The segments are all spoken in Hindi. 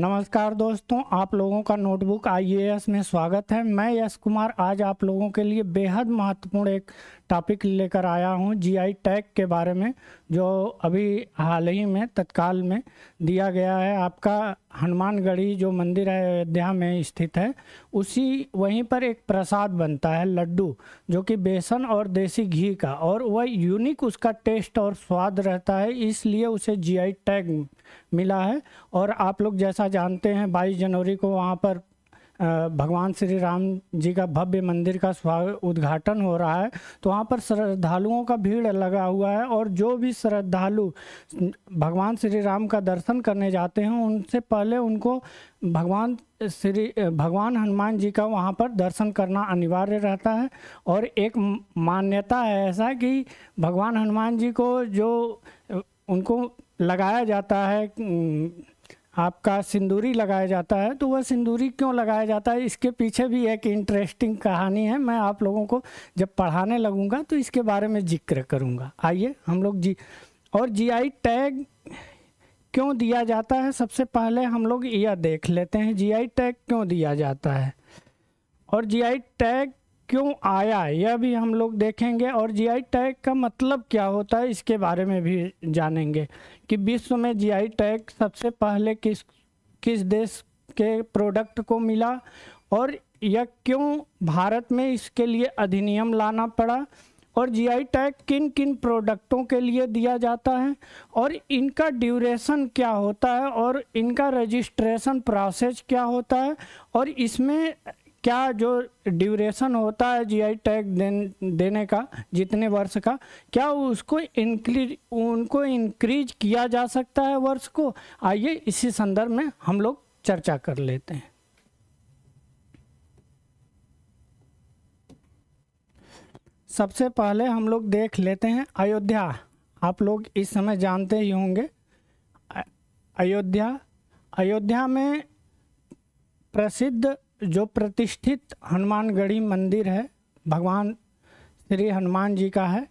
नमस्कार दोस्तों आप लोगों का नोटबुक आईएएस में स्वागत है मैं यश कुमार आज आप लोगों के लिए बेहद महत्वपूर्ण एक टॉपिक लेकर आया हूँ जीआई टैग के बारे में जो अभी हाल ही में तत्काल में दिया गया है आपका हनुमानगढ़ी जो मंदिर है अयोध्या में स्थित है उसी वहीं पर एक प्रसाद बनता है लड्डू जो कि बेसन और देसी घी का और वह यूनिक उसका टेस्ट और स्वाद रहता है इसलिए उसे जीआई टैग मिला है और आप लोग जैसा जानते हैं 22 जनवरी को वहाँ पर भगवान श्री राम जी का भव्य मंदिर का स्वागत उद्घाटन हो रहा है तो वहाँ पर श्रद्धालुओं का भीड़ लगा हुआ है और जो भी श्रद्धालु भगवान श्री राम का दर्शन करने जाते हैं उनसे पहले उनको भगवान श्री भगवान हनुमान जी का वहाँ पर दर्शन करना अनिवार्य रहता है और एक मान्यता है ऐसा कि भगवान हनुमान जी को जो उनको लगाया जाता है आपका सिंदूरी लगाया जाता है तो वह सिंदूरी क्यों लगाया जाता है इसके पीछे भी एक इंटरेस्टिंग कहानी है मैं आप लोगों को जब पढ़ाने लगूंगा तो इसके बारे में जिक्र करूँगा आइए हम लोग जी और जीआई टैग क्यों दिया जाता है सबसे पहले हम लोग यह देख लेते हैं जीआई टैग क्यों दिया जाता है और जीआई टैग क्यों आया यह भी हम लोग देखेंगे और जीआई टैग का मतलब क्या होता है इसके बारे में भी जानेंगे कि विश्व में जीआई टैग सबसे पहले किस किस देश के प्रोडक्ट को मिला और यह क्यों भारत में इसके लिए अधिनियम लाना पड़ा और जीआई टैग किन किन प्रोडक्टों के लिए दिया जाता है और इनका ड्यूरेशन क्या होता है और इनका रजिस्ट्रेशन प्रोसेस क्या होता है और इसमें क्या जो ड्यूरेशन होता है जीआई टैग देन देने का जितने वर्ष का क्या उसको इनक्रीज उनको इंक्रीज किया जा सकता है वर्ष को आइए इसी संदर्भ में हम लोग चर्चा कर लेते हैं सबसे पहले हम लोग देख लेते हैं अयोध्या आप लोग इस समय जानते ही होंगे अयोध्या अयोध्या में प्रसिद्ध जो प्रतिष्ठित हनुमानगढ़ी मंदिर है भगवान श्री हनुमान जी का है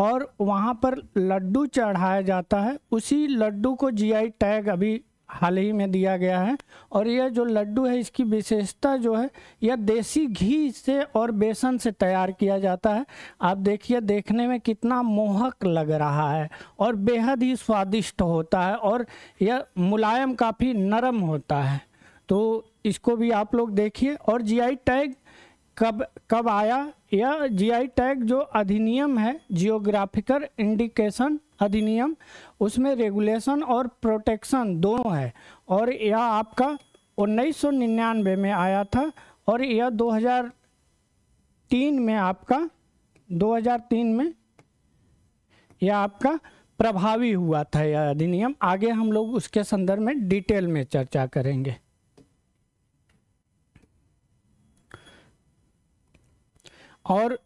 और वहाँ पर लड्डू चढ़ाया जाता है उसी लड्डू को जीआई टैग अभी हाल ही में दिया गया है और यह जो लड्डू है इसकी विशेषता जो है यह देसी घी से और बेसन से तैयार किया जाता है आप देखिए देखने में कितना मोहक लग रहा है और बेहद ही स्वादिष्ट होता है और यह मुलायम काफ़ी नरम होता है तो इसको भी आप लोग देखिए और जीआई टैग कब कब आया यह जीआई टैग जो अधिनियम है जियोग्राफिकल इंडिकेशन अधिनियम उसमें रेगुलेशन और प्रोटेक्शन दोनों है और यह आपका उन्नीस में आया था और यह 2003 में आपका 2003 में यह आपका प्रभावी हुआ था यह अधिनियम आगे हम लोग उसके संदर्भ में डिटेल में चर्चा करेंगे और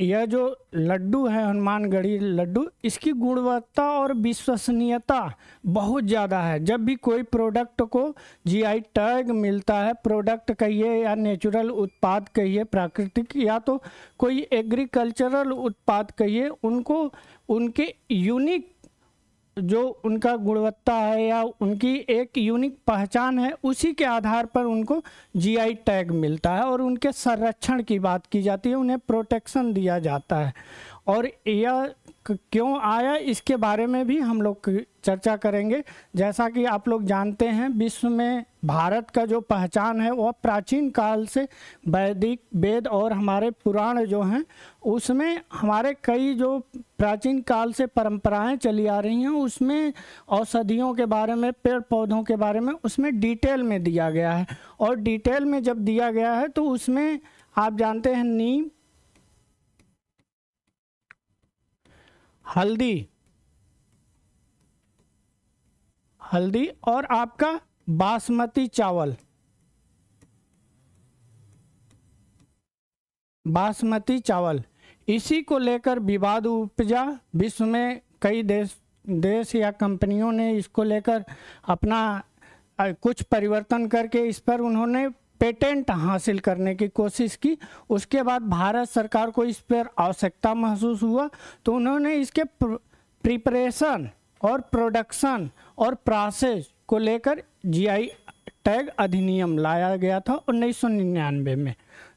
यह जो लड्डू है हनुमानगढ़ी लड्डू इसकी गुणवत्ता और विश्वसनीयता बहुत ज़्यादा है जब भी कोई प्रोडक्ट को जीआई टैग मिलता है प्रोडक्ट कहिए या नेचुरल उत्पाद कहिए प्राकृतिक या तो कोई एग्रीकल्चरल उत्पाद कहिए उनको उनके यूनिक जो उनका गुणवत्ता है या उनकी एक यूनिक पहचान है उसी के आधार पर उनको जीआई टैग मिलता है और उनके संरक्षण की बात की जाती है उन्हें प्रोटेक्शन दिया जाता है और यह क्यों आया इसके बारे में भी हम लोग चर्चा करेंगे जैसा कि आप लोग जानते हैं विश्व में भारत का जो पहचान है वह प्राचीन काल से वैदिक वेद और हमारे पुराण जो हैं उसमें हमारे कई जो प्राचीन काल से परंपराएं चली आ रही हैं उसमें औषधियों के बारे में पेड़ पौधों के बारे में उसमें डिटेल में दिया गया है और डिटेल में जब दिया गया है तो उसमें आप जानते हैं नीम हल्दी हल्दी और आपका बासमती चावल बासमती चावल इसी को लेकर विवाद उपजा विश्व में कई देश देश या कंपनियों ने इसको लेकर अपना कुछ परिवर्तन करके इस पर उन्होंने पेटेंट हासिल करने की कोशिश की उसके बाद भारत सरकार को इस पर आवश्यकता महसूस हुआ तो उन्होंने इसके प्रिपरेशन और प्रोडक्शन और प्रोसेस को लेकर जीआई टैग अधिनियम लाया गया था उन्नीस में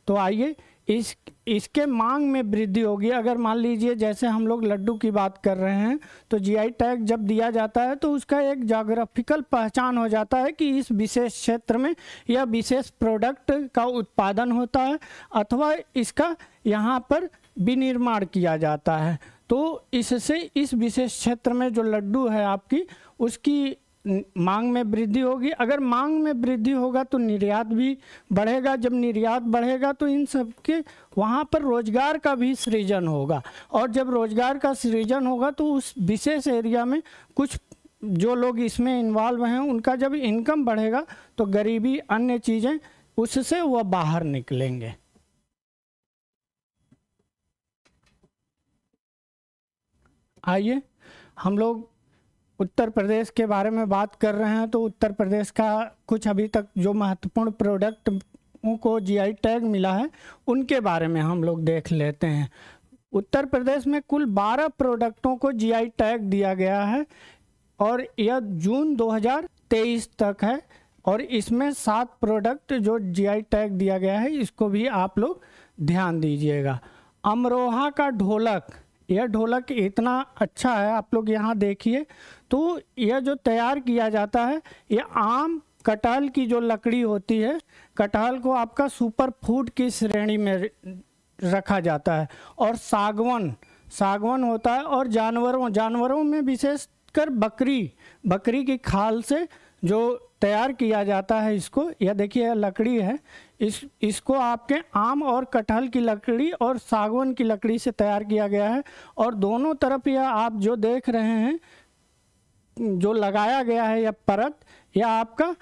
तो आइए इस इसके मांग में वृद्धि होगी अगर मान लीजिए जैसे हम लोग लड्डू की बात कर रहे हैं तो जीआई टैग जब दिया जाता है तो उसका एक जोग्राफिकल पहचान हो जाता है कि इस विशेष क्षेत्र में यह विशेष प्रोडक्ट का उत्पादन होता है अथवा इसका यहाँ पर विनिर्माण किया जाता है तो इससे इस विशेष क्षेत्र में जो लड्डू है आपकी उसकी मांग में वृद्धि होगी अगर मांग में वृद्धि होगा तो निर्यात भी बढ़ेगा जब निर्यात बढ़ेगा तो इन सब के वहाँ पर रोजगार का भी सृजन होगा और जब रोजगार का सृजन होगा तो उस विशेष एरिया में कुछ जो लोग इसमें इन्वॉल्व हैं उनका जब इनकम बढ़ेगा तो गरीबी अन्य चीज़ें उससे वह बाहर निकलेंगे आइए हम लोग उत्तर प्रदेश के बारे में बात कर रहे हैं तो उत्तर प्रदेश का कुछ अभी तक जो महत्वपूर्ण प्रोडक्ट को जीआई टैग मिला है उनके बारे में हम लोग देख लेते हैं उत्तर प्रदेश में कुल 12 प्रोडक्टों को जीआई टैग दिया गया है और यह जून 2023 तक है और इसमें सात प्रोडक्ट जो जीआई टैग दिया गया है इसको भी आप लोग ध्यान दीजिएगा अमरोहा का ढोलक यह ढोलक इतना अच्छा है आप लोग यहाँ देखिए तो यह जो तैयार किया जाता है यह आम कटहल की जो लकड़ी होती है कटहल को आपका सुपर फूड की श्रेणी में रखा जाता है और सागवन सागवन होता है और जानवरों जानवरों में विशेषकर बकरी बकरी की खाल से जो तैयार किया जाता है इसको यह देखिए लकड़ी है इस इसको आपके आम और कटहल की लकड़ी और सागवन की लकड़ी से तैयार किया गया है और दोनों तरफ यह आप जो देख रहे हैं जो लगाया गया है यह परत यह आपका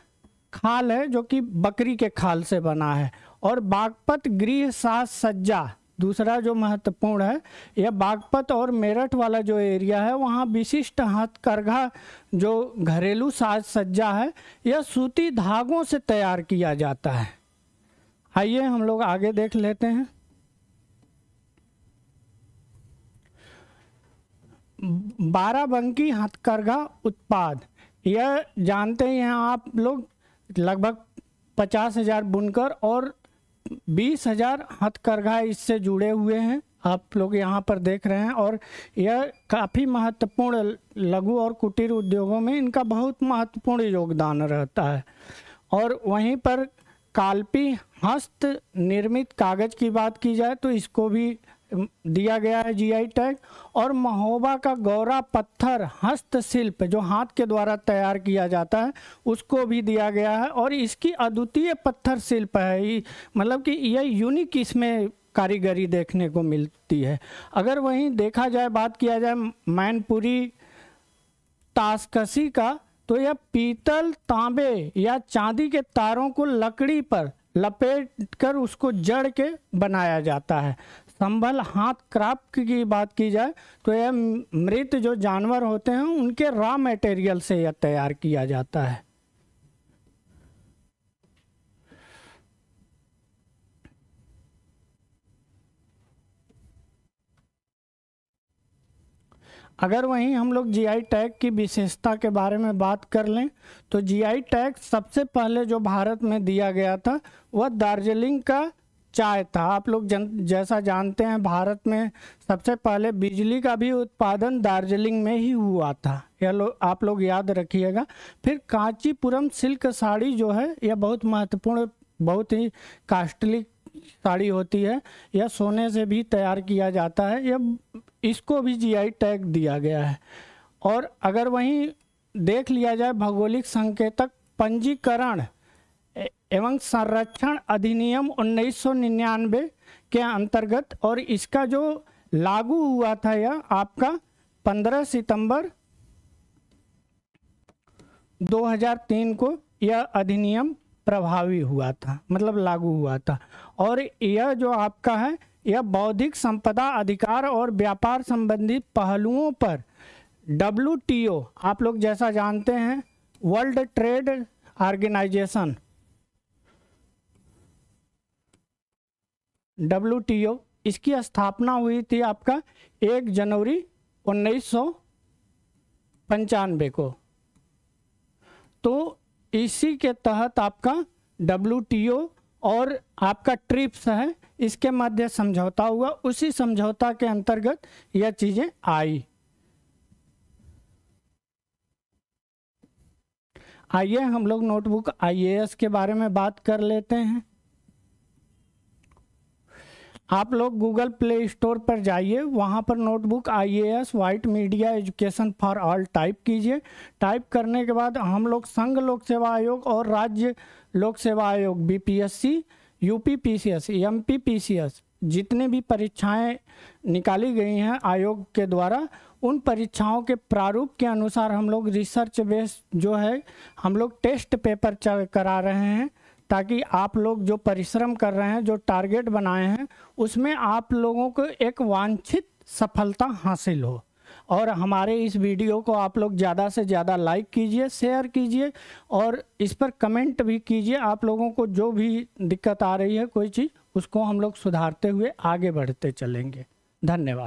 खाल है जो कि बकरी के खाल से बना है और बागपत गृह साज सज्जा दूसरा जो महत्वपूर्ण है यह बागपत और मेरठ वाला जो एरिया है वहाँ विशिष्ट हाथ करघा जो घरेलू साज सज्जा है यह सूती धागों से तैयार किया जाता है आइए हम लोग आगे देख लेते हैं बाराबंकी हथकरघा उत्पाद यह जानते ही हैं आप लोग लगभग पचास हज़ार बुनकर और बीस हज़ार हथकरघा इससे जुड़े हुए हैं आप लोग यहाँ पर देख रहे हैं और यह काफ़ी महत्वपूर्ण लघु और कुटीर उद्योगों में इनका बहुत महत्वपूर्ण योगदान रहता है और वहीं पर काल्पी हस्त निर्मित कागज़ की बात की जाए तो इसको भी दिया गया है जीआई टैग और महोबा का गौरा पत्थर हस्तशिल्प जो हाथ के द्वारा तैयार किया जाता है उसको भी दिया गया है और इसकी अद्वितीय पत्थर शिल्प है मतलब कि यह यूनिक इसमें कारीगरी देखने को मिलती है अगर वहीं देखा जाए बात किया जाए मैनपुरी ताशकसी का तो यह पीतल तांबे या चांदी के तारों को लकड़ी पर लपेट कर उसको जड़ के बनाया जाता है संभल हाथ क्राप की बात की जाए तो यह मृत जो जानवर होते हैं उनके रॉ मटेरियल से यह तैयार किया जाता है अगर वहीं हम लोग जीआई टैग की विशेषता के बारे में बात कर लें तो जीआई टैग सबसे पहले जो भारत में दिया गया था वह दार्जिलिंग का चाय था आप लोग जन, जैसा जानते हैं भारत में सबसे पहले बिजली का भी उत्पादन दार्जिलिंग में ही हुआ था यह लो, आप लोग याद रखिएगा फिर कांचीपुरम सिल्क साड़ी जो है यह बहुत महत्वपूर्ण बहुत ही कास्टली साड़ी होती है यह सोने से भी तैयार किया जाता है यह इसको भी जीआई टैग दिया गया है और अगर वहीं देख लिया जाए भौगोलिक संकेतक पंजीकरण एवं संरक्षण अधिनियम 1999 के अंतर्गत और इसका जो लागू हुआ था यह आपका 15 सितंबर 2003 को यह अधिनियम प्रभावी हुआ था मतलब लागू हुआ था और यह जो आपका है यह बौद्धिक संपदा अधिकार और व्यापार संबंधी पहलुओं पर डब्ल्यू आप लोग जैसा जानते हैं वर्ल्ड ट्रेड ऑर्गेनाइजेशन डब्ल्यू इसकी स्थापना हुई थी आपका एक जनवरी उन्नीस पंचानवे को तो इसी के तहत आपका डब्ल्यू और आपका ट्रिप्स है इसके मध्य समझौता हुआ उसी समझौता के अंतर्गत यह चीज़ें आई आइए हम लोग नोटबुक आईएएस के बारे में बात कर लेते हैं आप लोग गूगल प्ले स्टोर पर जाइए वहाँ पर notebook I A S white media education for all type कीजिए टाइप करने के बाद हम लोग संघ लोक सेवा आयोग और राज्य लोक सेवा आयोग B P S C U P P C S M P P C S जितने भी परीक्षाएं निकाली गई हैं आयोग के द्वारा उन परीक्षाओं के प्रारूप के अनुसार हम लोग रिसर्च बेस जो है हम लोग टेस्ट पेपर करा रहे हैं ताकि आप लोग जो परिश्रम कर रहे हैं जो टारगेट बनाए हैं उसमें आप लोगों को एक वांछित सफलता हासिल हो और हमारे इस वीडियो को आप लोग ज़्यादा से ज़्यादा लाइक कीजिए शेयर कीजिए और इस पर कमेंट भी कीजिए आप लोगों को जो भी दिक्कत आ रही है कोई चीज़ उसको हम लोग सुधारते हुए आगे बढ़ते चलेंगे धन्यवाद